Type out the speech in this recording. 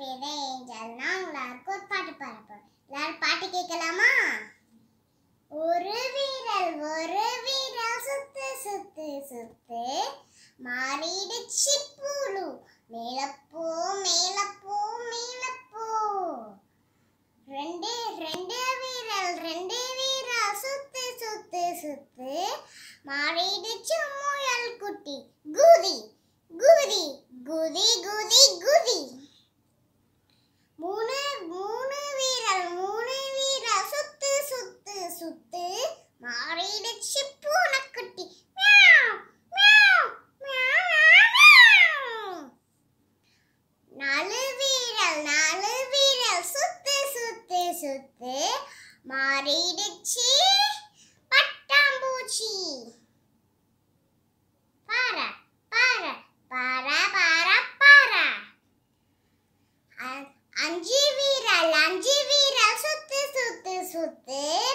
பேர் தான் ஏஞ்சல் நான் எல்லாருக்கும் ஒரு பாட்டு பாடுப்போம் எல்லாரும் பாட்டு கேட்கலாமா ஒரு வீரல் ஒரு வீரல் சுத்து சுத்து சுத்து மாறிடுச்சு பூலு மேலப்போ மேலப்போ மேலப்போ ரெண்டு ரெண்டு வீரல் ரெண்டு வீரல் சுத்து சுத்து சுத்து மாறிடுச்சு முயல் குட்டி குதி குதி குதி குதி எழுத்து மாறிடுச்சு பட்டாம்பூச்சி பார பார பார பார பார அஞ்சு வீரல் அஞ்சு வீரல் சுத்து சுத்து சுத்து